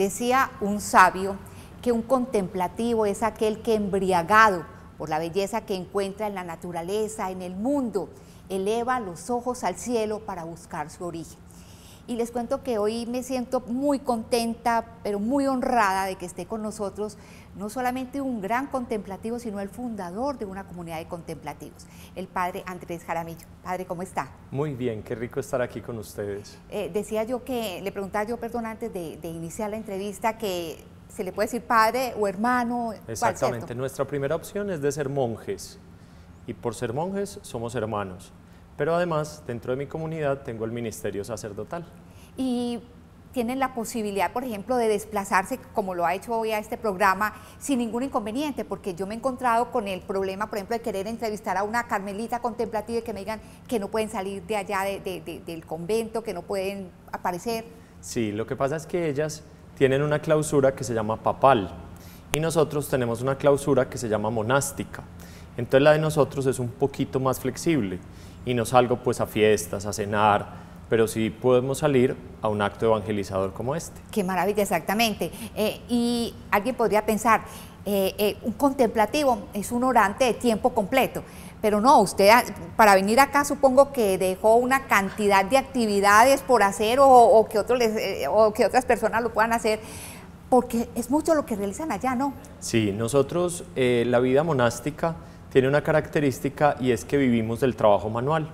Decía un sabio que un contemplativo es aquel que embriagado por la belleza que encuentra en la naturaleza, en el mundo, eleva los ojos al cielo para buscar su origen y les cuento que hoy me siento muy contenta, pero muy honrada de que esté con nosotros no solamente un gran contemplativo, sino el fundador de una comunidad de contemplativos, el padre Andrés Jaramillo. Padre, ¿cómo está? Muy bien, qué rico estar aquí con ustedes. Eh, decía yo que, le preguntaba yo, perdón, antes de iniciar la entrevista, que se le puede decir padre o hermano. Exactamente, nuestra primera opción es de ser monjes y por ser monjes somos hermanos pero además, dentro de mi comunidad tengo el ministerio sacerdotal. Y tienen la posibilidad, por ejemplo, de desplazarse, como lo ha hecho hoy a este programa, sin ningún inconveniente, porque yo me he encontrado con el problema, por ejemplo, de querer entrevistar a una carmelita contemplativa y que me digan que no pueden salir de allá del convento, que no pueden aparecer. Sí, lo que pasa es que ellas tienen una clausura que se llama papal y nosotros tenemos una clausura que se llama monástica. Entonces la de nosotros es un poquito más flexible y no salgo pues a fiestas, a cenar, pero sí podemos salir a un acto evangelizador como este. Qué maravilla, exactamente. Eh, y alguien podría pensar, eh, eh, un contemplativo es un orante de tiempo completo, pero no, usted ah, para venir acá supongo que dejó una cantidad de actividades por hacer o, que, otros les, o que otras personas lo puedan hacer. Porque es mucho lo que realizan allá, ¿no? Sí, nosotros, la vida monástica tiene una característica y es que vivimos del trabajo manual.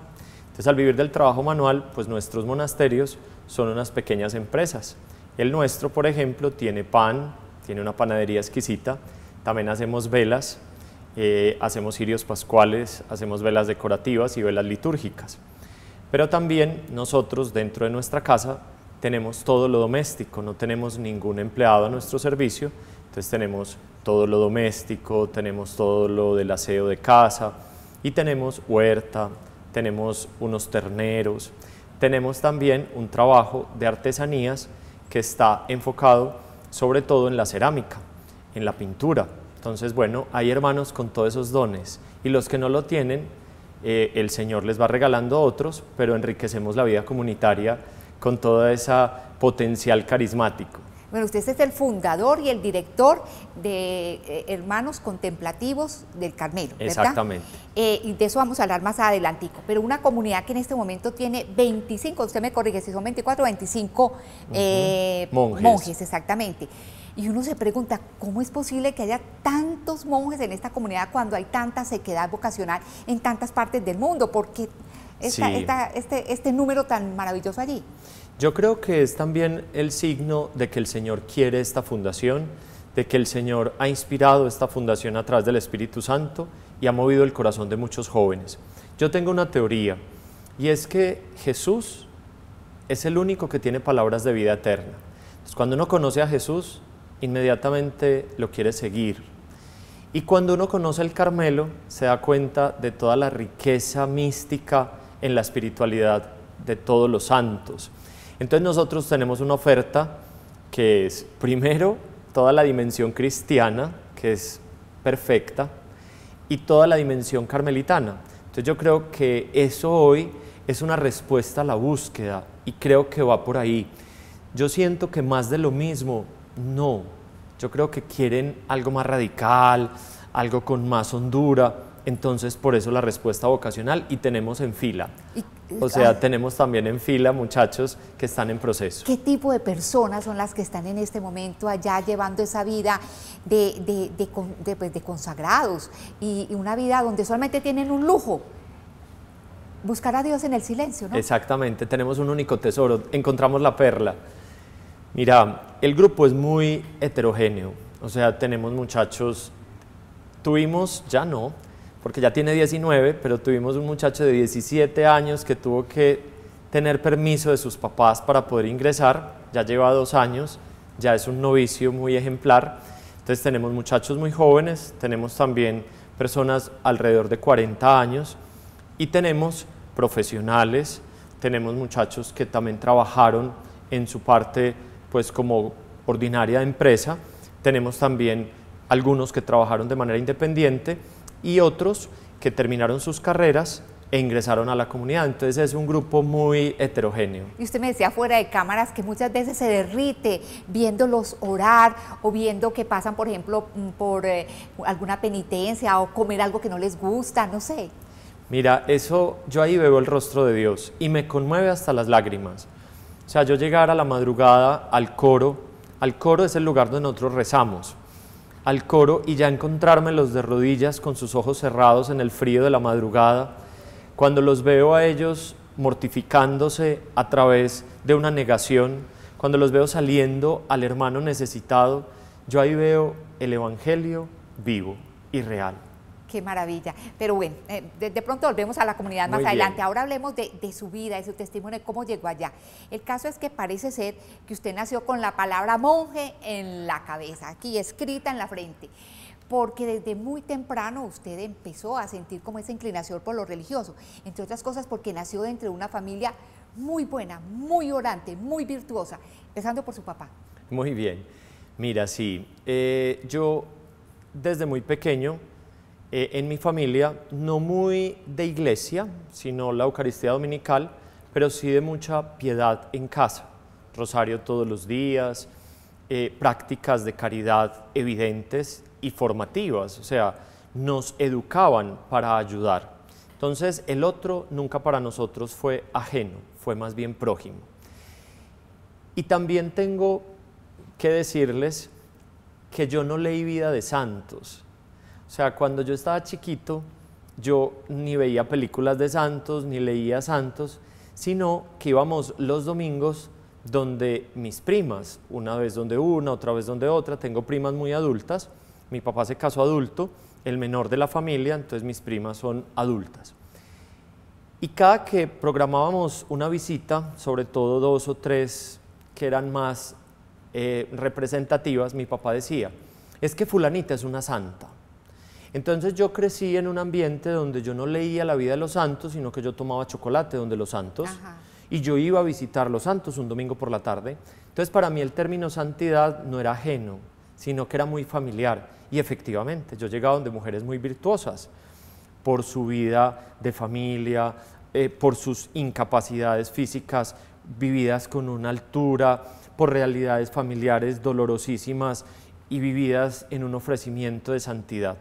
Entonces al vivir del trabajo manual, pues nuestros monasterios son unas pequeñas empresas. El nuestro, por ejemplo, tiene pan, tiene una panadería exquisita, también hacemos velas, eh, hacemos cirios pascuales, hacemos velas decorativas y velas litúrgicas. Pero también nosotros dentro de nuestra casa tenemos todo lo doméstico, no tenemos ningún empleado a nuestro servicio, entonces tenemos todo lo doméstico, tenemos todo lo del aseo de casa y tenemos huerta, tenemos unos terneros, tenemos también un trabajo de artesanías que está enfocado sobre todo en la cerámica, en la pintura. Entonces, bueno, hay hermanos con todos esos dones y los que no lo tienen, eh, el Señor les va regalando a otros, pero enriquecemos la vida comunitaria con todo ese potencial carismático. Bueno, usted es el fundador y el director de eh, Hermanos Contemplativos del Carmelo, ¿verdad? Exactamente. Eh, y de eso vamos a hablar más adelantico. Pero una comunidad que en este momento tiene 25, usted me corrige si son 24 o 25 monjes. exactamente. Y uno se pregunta, ¿cómo es posible que haya tantos monjes en esta comunidad cuando hay tanta sequedad vocacional en tantas partes del mundo? ¿Por qué este, este número tan maravilloso allí? Yo creo que es también el signo de que el Señor quiere esta fundación, de que el Señor ha inspirado esta fundación a través del Espíritu Santo y ha movido el corazón de muchos jóvenes. Yo tengo una teoría y es que Jesús es el único que tiene palabras de vida eterna. Entonces, cuando uno conoce a Jesús, inmediatamente lo quiere seguir. Y cuando uno conoce el Carmelo, se da cuenta de toda la riqueza mística en la espiritualidad de todos los santos. Entonces nosotros tenemos una oferta que es primero toda la dimensión cristiana, que es perfecta, y toda la dimensión carmelitana. Entonces yo creo que eso hoy es una respuesta a la búsqueda y creo que va por ahí. Yo siento que más de lo mismo, no. Yo creo que quieren algo más radical, algo con más hondura. Entonces, por eso la respuesta vocacional y tenemos en fila o sea, tenemos también en fila muchachos que están en proceso. ¿Qué tipo de personas son las que están en este momento allá llevando esa vida pues, de, consagrados y, y una vida donde solamente tienen un lujo? Buscar a Dios en el silencio, ¿no? Exactamente, tenemos un único tesoro, encontramos la perla. Mira, el grupo es muy heterogéneo, o sea, tenemos muchachos, tuvimos, ya no, porque ya tiene 19, pero tuvimos un muchacho de 17 años que tuvo que tener permiso de sus papás para poder ingresar, ya lleva dos años, ya es un novicio muy ejemplar, entonces tenemos muchachos muy jóvenes, tenemos también personas alrededor de 40 años y tenemos profesionales, tenemos muchachos que también trabajaron en su parte pues como ordinaria de empresa, tenemos también algunos que trabajaron de manera independiente, y otros que terminaron sus carreras e ingresaron a la comunidad. Entonces es un grupo muy heterogéneo. Y usted me decía fuera de cámaras que muchas veces se derrite viéndolos orar o viendo que pasan, por ejemplo, mm, por eh, alguna penitencia o comer algo que no les gusta, no sé. Mira, eso yo ahí veo el rostro de Dios y me conmueve hasta las lágrimas. O sea, yo llegar a la madrugada al coro, al coro es el lugar donde nosotros rezamos al coro y ya encontrarme los de rodillas con sus ojos cerrados en el frío de la madrugada, cuando los veo a ellos mortificándose a través de una negación, cuando los veo saliendo al hermano necesitado, yo ahí veo el Evangelio vivo y real. Qué maravilla. Pero bueno, eh, de, pronto volvemos a la comunidad más adelante. Ahora hablemos de, su vida, de su testimonio, de cómo llegó allá. El caso es que parece ser que usted nació con la palabra monje en la cabeza, aquí escrita en la frente. Porque desde muy temprano usted empezó a sentir como esa inclinación por lo religioso, entre otras cosas porque nació dentro de una familia muy buena, muy orante, muy virtuosa, empezando por su papá. Muy bien. Mira, sí, eh, yo desde muy pequeño eh, en mi familia, no muy de iglesia, sino la Eucaristía Dominical, pero sí de mucha piedad en casa. Rosario todos los días, eh, prácticas de caridad evidentes y formativas, o sea, nos educaban para ayudar. Entonces el otro nunca para nosotros fue ajeno, fue más bien prójimo. Y también tengo que decirles que yo no leí vida de santos, o sea, cuando yo estaba chiquito, yo ni veía películas de santos, ni leía santos, sino que íbamos los domingos donde mis primas, una vez donde una, otra vez donde otra, tengo primas muy adultas, mi papá se casó adulto, el menor de la familia, entonces mis primas son adultas. Y cada que programábamos una visita, sobre todo dos o tres que eran más eh, representativas, mi papá decía, es que fulanita es una santa. Entonces yo crecí en un ambiente donde yo no leía la vida de los santos, sino que yo tomaba chocolate donde los santos. Y yo iba a visitar los santos un domingo por la tarde. Entonces para mí el término santidad no era ajeno, sino que era muy familiar. Y efectivamente, yo llegaba donde mujeres muy virtuosas, por su vida de familia, eh, por sus incapacidades físicas vividas con una altura, por realidades familiares dolorosísimas y vividas en un ofrecimiento de santidad.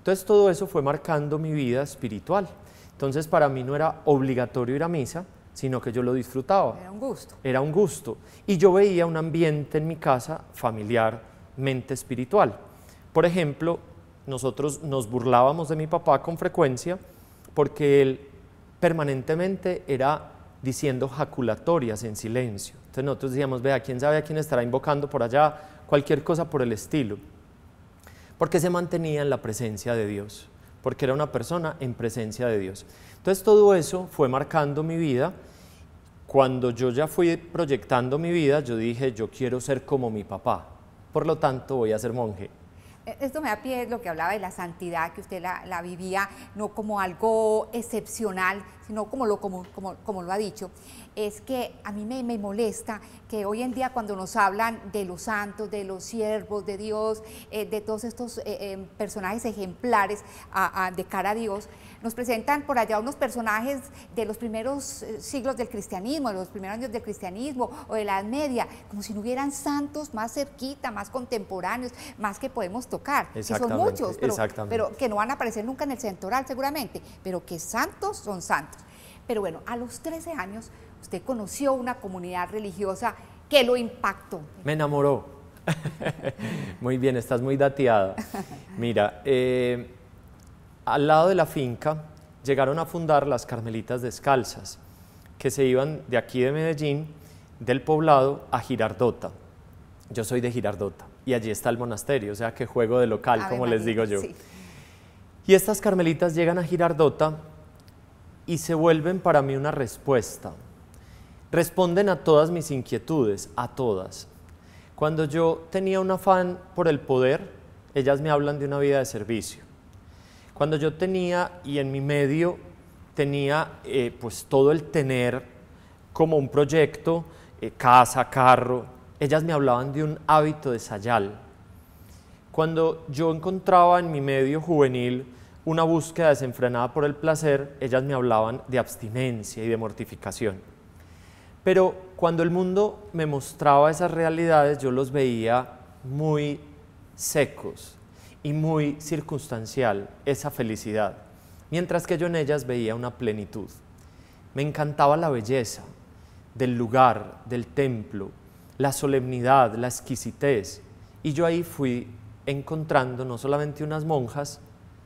Entonces todo eso fue marcando mi vida espiritual. Entonces para mí no era obligatorio ir a misa, sino que yo lo disfrutaba. Era un gusto. Era un gusto. Y yo veía un ambiente en mi casa familiarmente espiritual. Por ejemplo, nosotros nos burlábamos de mi papá con frecuencia porque él permanentemente era diciendo jaculatorias en silencio. Entonces nosotros decíamos, vea, quién sabe a quién estará invocando por allá, cualquier cosa por el estilo porque se mantenía en la presencia de Dios, porque era una persona en presencia de Dios. Entonces todo eso fue marcando mi vida. Cuando yo ya fui proyectando mi vida, yo dije, yo quiero ser como mi papá, por lo tanto voy a ser monje. E, esto me da pie lo que hablaba de la santidad, que usted la, vivía no como algo excepcional, sino como lo, como, como, lo ha dicho. Es que a mí me, molesta que hoy en día cuando nos hablan de los santos, de los siervos, de Dios, eh, de todos estos eh, eh, personajes ejemplares de cara a Dios, nos presentan por allá unos personajes de los primeros siglos del cristianismo, de los primeros años del cristianismo o de la Edad Media, como si no hubieran santos más cerquita, más contemporáneos, más que podemos tocar, que son muchos, pero, que no van a aparecer nunca en el Oral seguramente, pero que santos son santos. Pero bueno, a los 13 años usted conoció una comunidad religiosa que lo impactó. Me enamoró. muy bien, estás muy dateada. Mira, eh, al lado de la finca llegaron a fundar las Carmelitas Descalzas, que se iban de aquí de Medellín, del poblado, a Girardota. Yo soy de Girardota y allí está el monasterio, o sea que juego de local, ah, como les digo yo. Y estas carmelitas llegan a Girardota y se vuelven para mí una respuesta. Responden a todas mis inquietudes, a todas. Cuando yo tenía un afán por el poder, ellas me hablan de una vida de servicio. Cuando yo tenía, y en mi medio tenía eh, pues todo el tener como un proyecto, eh, casa, carro, ellas me hablaban de un hábito de sayal. Cuando yo encontraba en mi medio juvenil una búsqueda desenfrenada por el placer, ellas me hablaban de abstinencia y de mortificación. Pero cuando el mundo me mostraba esas realidades, yo los veía muy secos y muy circunstancial esa felicidad, mientras que yo en ellas veía una plenitud. Me encantaba la belleza del lugar, del templo, la solemnidad, la exquisitez. Y yo ahí fui encontrando no solamente unas monjas,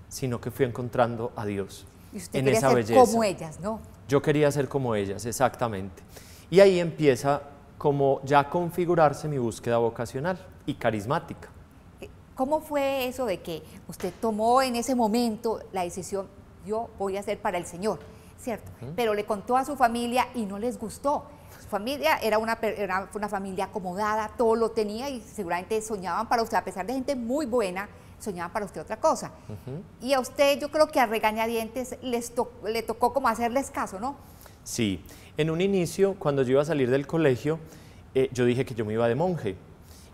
sino que fui encontrando a Dios y usted en quería ser Como ellas, ¿no? Yo quería ser como ellas, exactamente. Y ahí empieza como ya configurarse mi búsqueda vocacional y carismática. Eh, ¿Cómo fue eso de que usted tomó en ese momento la decisión, yo voy a ser para el Señor, ¿cierto? Pero le contó a su familia y no les gustó familia era una, una familia acomodada, todo lo tenía y seguramente soñaban para usted, a pesar de gente muy buena, soñaban para usted otra cosa. Y a usted yo creo que a regañadientes les le tocó como hacerles caso, ¿no? Sí, en un inicio, cuando yo iba a salir del colegio, eh, yo dije que yo me iba de monje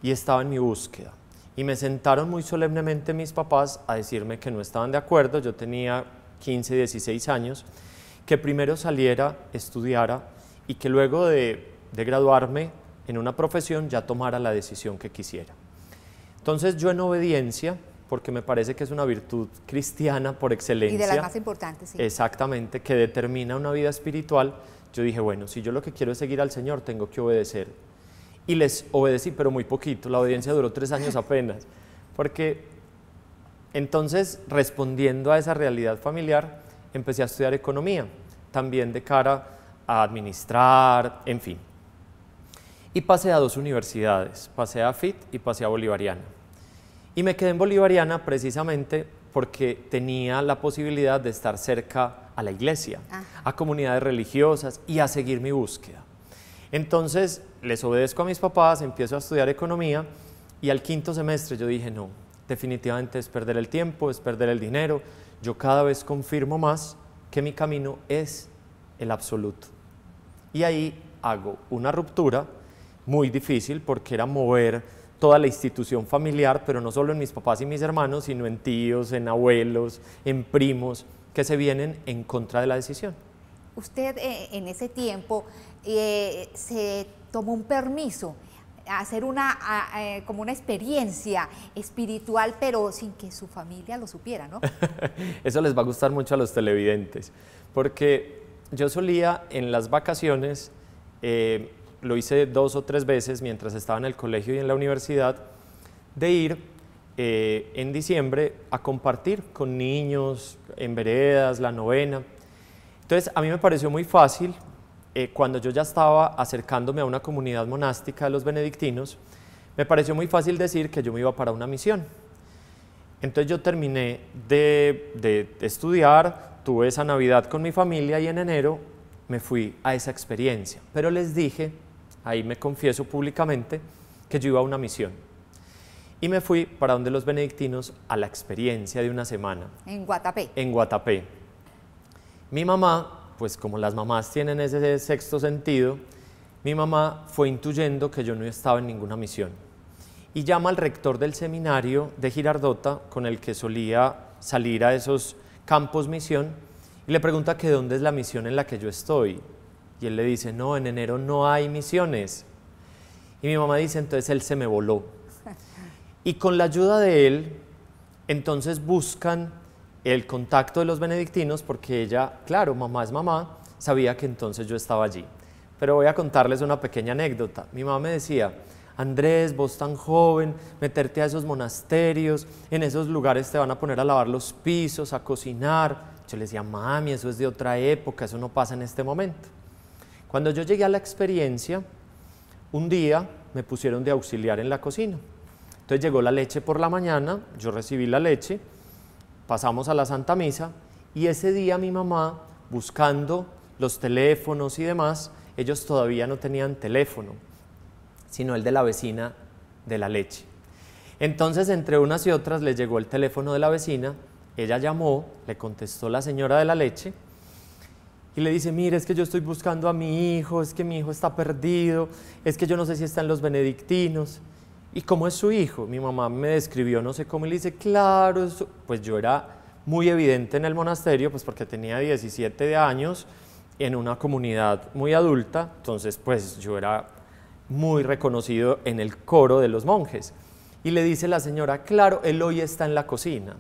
y estaba en mi búsqueda. Y me sentaron muy solemnemente mis papás a decirme que no estaban de acuerdo, yo tenía 15, 16 años, que primero saliera, estudiara y que luego de, graduarme en una profesión ya tomara la decisión que quisiera. Entonces yo en obediencia, porque me parece que es una virtud cristiana por excelencia. Y de las más importantes, sí. Exactamente, que determina una vida espiritual. Yo dije, bueno, si yo lo que quiero es seguir al Señor, tengo que obedecer. Y les obedecí, pero muy poquito. La obediencia duró tres años apenas. Porque entonces, respondiendo a esa realidad familiar, empecé a estudiar economía, también de cara a administrar, en fin. Y pasé a dos universidades, pasé a FIT y pasé a Bolivariana. Y me quedé en Bolivariana precisamente porque tenía la posibilidad de estar cerca a la iglesia, ah. a comunidades religiosas y a seguir mi búsqueda. Entonces les obedezco a mis papás, empiezo a estudiar economía y al quinto semestre yo dije, no, definitivamente es perder el tiempo, es perder el dinero. Yo cada vez confirmo más que mi camino es el absoluto. Y ahí hago una ruptura muy difícil porque era mover toda la institución familiar, pero no solo en mis papás y mis hermanos, sino en tíos, en abuelos, en primos, que se vienen en contra de la decisión. Usted eh, en ese tiempo eh, se tomó un permiso a hacer una eh, como una experiencia espiritual, pero sin que su familia lo supiera, ¿no? Eso les va a gustar mucho a los televidentes, porque yo solía en las vacaciones, eh, lo hice dos o tres veces mientras estaba en el colegio y en la universidad, de ir eh, en diciembre a compartir con niños en veredas, la novena. Entonces a mí me pareció muy fácil eh, cuando yo ya estaba acercándome a una comunidad monástica de los benedictinos, me pareció muy fácil decir que yo me iba para una misión. Entonces yo terminé de estudiar, tuve esa Navidad con mi familia y en enero me fui a esa experiencia. Pero les dije, ahí me confieso públicamente, que yo iba a una misión. Y me fui para donde los benedictinos a la experiencia de una semana. En Guatapé. En Guatapé. Mi mamá, pues como las mamás tienen ese sexto sentido, mi mamá fue intuyendo que yo no estaba en ninguna misión. Y llama al rector del seminario de Girardota, con el que solía salir a esos Campos Misión y le pregunta que dónde es la misión en la que yo estoy. Y él le dice, no, en enero no hay misiones. Y mi mamá dice, entonces él se me voló. Y con la ayuda de él, entonces buscan el contacto de los benedictinos porque ella, claro, mamá es mamá, sabía que entonces yo estaba allí. Pero voy a contarles una pequeña anécdota. Mi mamá me decía, Andrés, vos tan joven, meterte a esos monasterios, en esos lugares te van a poner a lavar los pisos, a cocinar. Yo les decía, mami, eso es de otra época, eso no pasa en este momento. Cuando yo llegué a la experiencia, un día me pusieron de auxiliar en la cocina. Entonces llegó la leche por la mañana, yo recibí la leche, pasamos a la Santa Misa y ese día mi mamá, buscando los teléfonos y demás, ellos todavía no tenían teléfono sino el de la vecina de la leche. Entonces, entre unas y otras, le llegó el teléfono de la vecina, ella llamó, le contestó la señora de la leche y le dice, mire, es que yo estoy buscando a mi hijo, es que mi hijo está perdido, es que yo no sé si está en los benedictinos. ¿Y cómo es su hijo? Mi mamá me describió, no sé cómo, y le dice, claro, pues yo era muy evidente en el monasterio, pues porque tenía 17 años en una comunidad muy adulta, entonces pues yo era muy reconocido en el coro de los monjes. Y le dice la señora, claro, él hoy está en la cocina.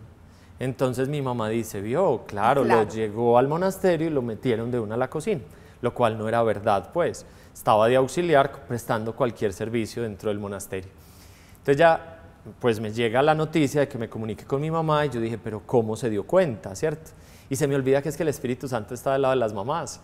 Entonces mi mamá dice, vio, claro, lo llegó al monasterio y lo metieron de una a la cocina, lo cual no era verdad, pues estaba de auxiliar prestando cualquier servicio dentro del monasterio. Entonces ya, pues me llega la noticia de que me comuniqué con mi mamá y yo dije, pero ¿cómo se dio cuenta, cierto? Y se me olvida que es que el Espíritu Santo está del lado de las mamás.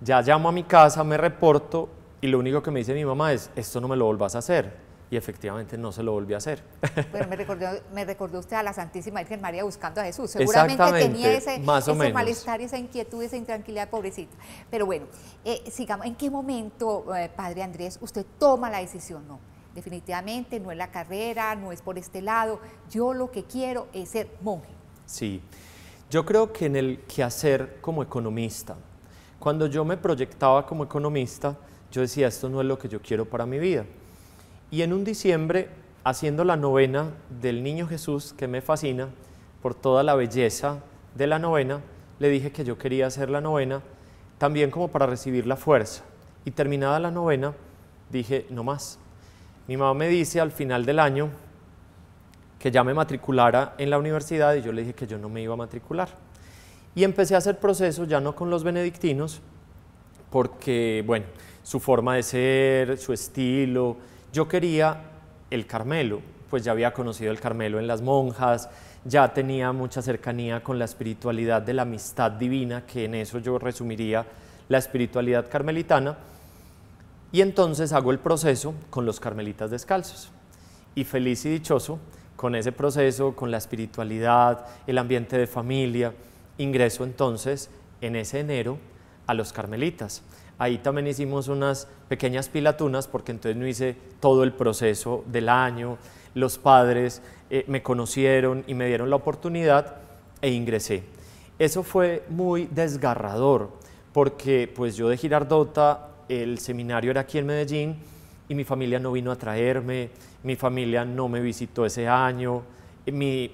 Ya llamo a mi casa, me reporto y lo único que me dice mi mamá es, esto no me lo volvas a hacer. Y efectivamente no se lo volvió a hacer. Pero me recordó, me recordó usted a la Santísima Virgen María buscando a Jesús. Seguramente tenía ese, ese malestar, esa inquietud, esa intranquilidad, pobrecita. Pero bueno, eh, sigamos. ¿En qué momento, eh, Padre Andrés, usted toma la decisión? No, definitivamente no es la carrera, no es por este lado. Yo lo que quiero es ser monje. Sí, yo creo que en el quehacer como economista, cuando yo me proyectaba como economista, yo decía, esto no es lo que yo quiero para mi vida. Y en un diciembre, haciendo la novena del Niño Jesús, que me fascina por toda la belleza de la novena, le dije que yo quería hacer la novena también como para recibir la fuerza. Y terminada la novena, dije, no más. Mi mamá me dice al final del año que ya me matriculara en la universidad y yo le dije que yo no me iba a matricular. Y empecé a hacer proceso ya no con los benedictinos, porque, bueno, su forma de ser, su estilo. Yo quería el Carmelo, pues ya había conocido el Carmelo en las monjas, ya tenía mucha cercanía con la espiritualidad de la amistad divina, que en eso yo resumiría la espiritualidad carmelitana. Y entonces hago el proceso con los carmelitas descalzos. Y feliz y dichoso con ese proceso, con la espiritualidad, el ambiente de familia, ingreso entonces en ese enero a los carmelitas. Ahí también hicimos unas pequeñas pilatunas porque entonces no hice todo el proceso del año. Los padres eh, me conocieron y me dieron la oportunidad e ingresé. Eso fue muy desgarrador porque pues yo de Girardota, el seminario era aquí en Medellín y mi familia no vino a traerme, mi familia no me visitó ese año,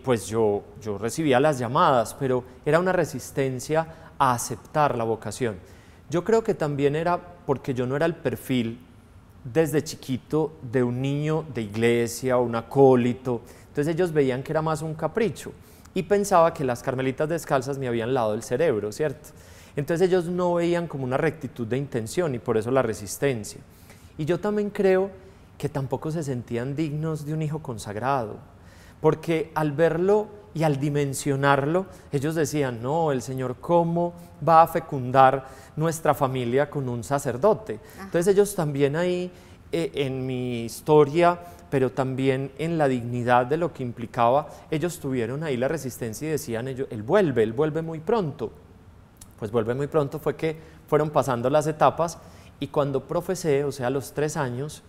pues yo, yo recibía las llamadas, pero era una resistencia a aceptar la vocación. Yo creo que también era porque yo no era el perfil desde chiquito de un niño de iglesia, o un acólito. Entonces ellos veían que era más un capricho y pensaba que las carmelitas descalzas me habían lado el cerebro, ¿cierto? Entonces ellos no veían como una rectitud de intención y por eso la resistencia. Y yo también creo que tampoco se sentían dignos de un hijo consagrado, porque al verlo y al dimensionarlo, ellos decían, no, el Señor, ¿cómo va a fecundar nuestra familia con un sacerdote? Entonces ellos también ahí, eh, en mi historia, pero también en la dignidad de lo que implicaba, ellos tuvieron ahí la resistencia y decían, ellos, Él vuelve, Él vuelve muy pronto. Pues vuelve muy pronto fue que fueron pasando las etapas y cuando profesé, o sea, los tres años,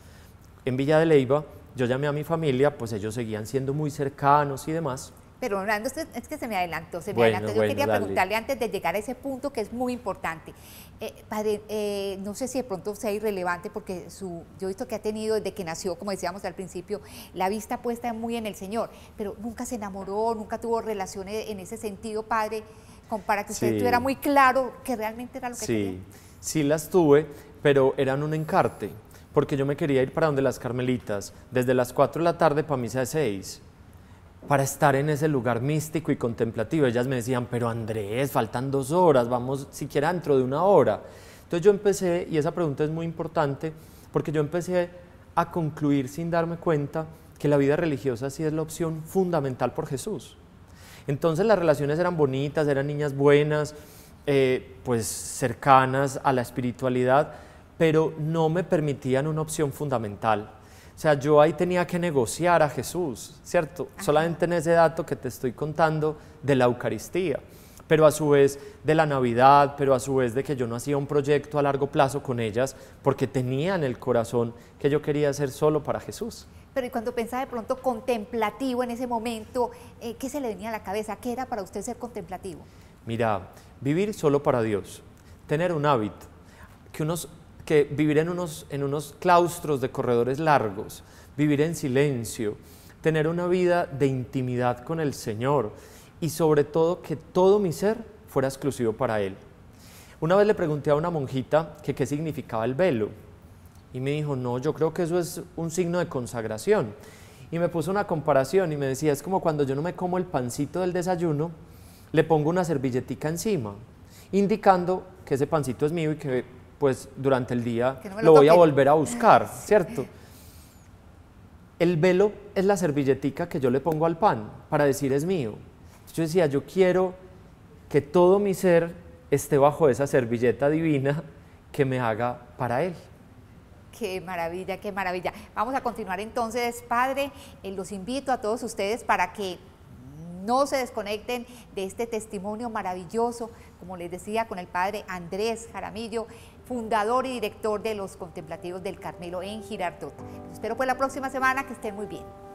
en Villa de Leiva, yo llamé a mi familia, pues ellos seguían siendo muy cercanos y demás. Pero Orlando, es que se me adelantó, se me adelantó. Yo quería preguntarle antes de llegar a ese punto que es muy importante. Eh, padre, eh, no sé si de pronto sea irrelevante porque su, yo he visto que ha tenido desde que nació, como decíamos al principio, la vista puesta muy en el Señor, pero nunca se enamoró, nunca tuvo relaciones en ese sentido, padre, con para que usted tuviera muy claro que realmente era lo que sí. Sí, sí las tuve, pero eran un encarte, porque yo me quería ir para donde las carmelitas, desde las 4 de la tarde para misa de 6 para estar en ese lugar místico y contemplativo. Ellas me decían, pero Andrés, faltan dos horas, vamos siquiera dentro de una hora. Entonces yo empecé, y esa pregunta es muy importante, porque yo empecé a concluir sin darme cuenta que la vida religiosa sí es la opción fundamental por Jesús. Entonces las relaciones eran bonitas, eran niñas buenas, eh, pues cercanas a la espiritualidad, pero no me permitían una opción fundamental o sea, yo ahí tenía que negociar a Jesús, ¿cierto? Solamente en ese dato que te estoy contando de la Eucaristía, pero a su vez de la Navidad, pero a su vez de que yo no hacía un proyecto a largo plazo con ellas, porque tenían el corazón que yo quería hacer solo para Jesús. Pero y cuando pensaba de pronto contemplativo en ese momento, eh, ¿qué se le venía a la cabeza? ¿Qué era para usted ser contemplativo? Mira, vivir solo para Dios, tener un hábito, que unos que vivir en unos, en unos claustros de corredores largos, vivir en silencio, tener una vida de intimidad con el Señor y sobre todo que todo mi ser fuera exclusivo para Él. Una vez le pregunté a una monjita que qué significaba el velo y me dijo, no, yo creo que eso es un signo de consagración. Y me puso una comparación y me decía, es como cuando yo no me como el pancito del desayuno, le pongo una servilletica encima, indicando que ese pancito es mío y que pues durante el día lo, voy a volver a buscar, ¿cierto? El velo es la servilletica que yo le pongo al pan para decir es mío. Yo decía, yo quiero que todo mi ser esté bajo esa servilleta divina que me haga para Él. Qué maravilla, qué maravilla. Vamos a continuar entonces, Padre. Eh, los invito a todos ustedes para que no se desconecten de este testimonio maravilloso, como les decía, con el Padre Andrés Jaramillo, fundador y director de los Contemplativos del Carmelo en Girardot. espero por pues la próxima semana, que estén muy bien.